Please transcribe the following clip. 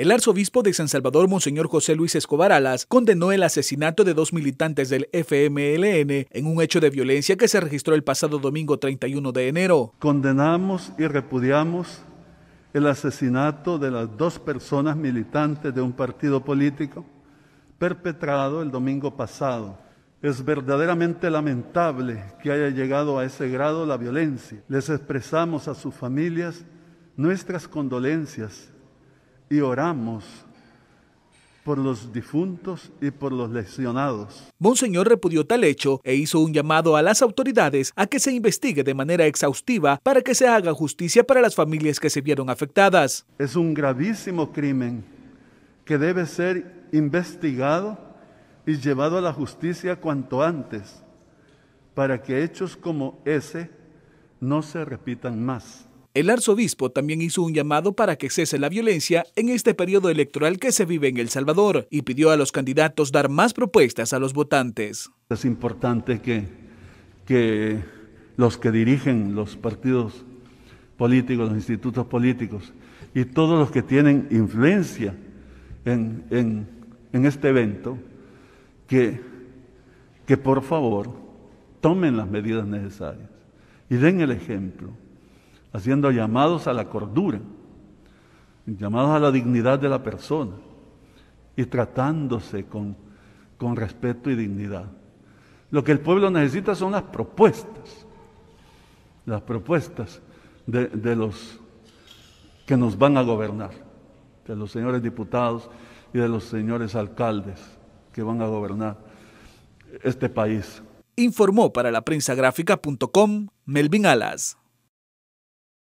El arzobispo de San Salvador, Monseñor José Luis Escobar Alas, condenó el asesinato de dos militantes del FMLN en un hecho de violencia que se registró el pasado domingo 31 de enero. Condenamos y repudiamos el asesinato de las dos personas militantes de un partido político perpetrado el domingo pasado. Es verdaderamente lamentable que haya llegado a ese grado la violencia. Les expresamos a sus familias nuestras condolencias y oramos por los difuntos y por los lesionados. Monseñor repudió tal hecho e hizo un llamado a las autoridades a que se investigue de manera exhaustiva para que se haga justicia para las familias que se vieron afectadas. Es un gravísimo crimen que debe ser investigado y llevado a la justicia cuanto antes para que hechos como ese no se repitan más. El arzobispo también hizo un llamado para que cese la violencia en este periodo electoral que se vive en El Salvador y pidió a los candidatos dar más propuestas a los votantes. Es importante que, que los que dirigen los partidos políticos, los institutos políticos y todos los que tienen influencia en, este evento, que, que por favor tomen las medidas necesarias y den el ejemplo haciendo llamados a la cordura, llamados a la dignidad de la persona y tratándose con, respeto y dignidad. Lo que el pueblo necesita son las propuestas, las propuestas de, los que nos van a gobernar, de los señores diputados y de los señores alcaldes que van a gobernar este país. Informó para la prensa gráfica.com Melvin Alas.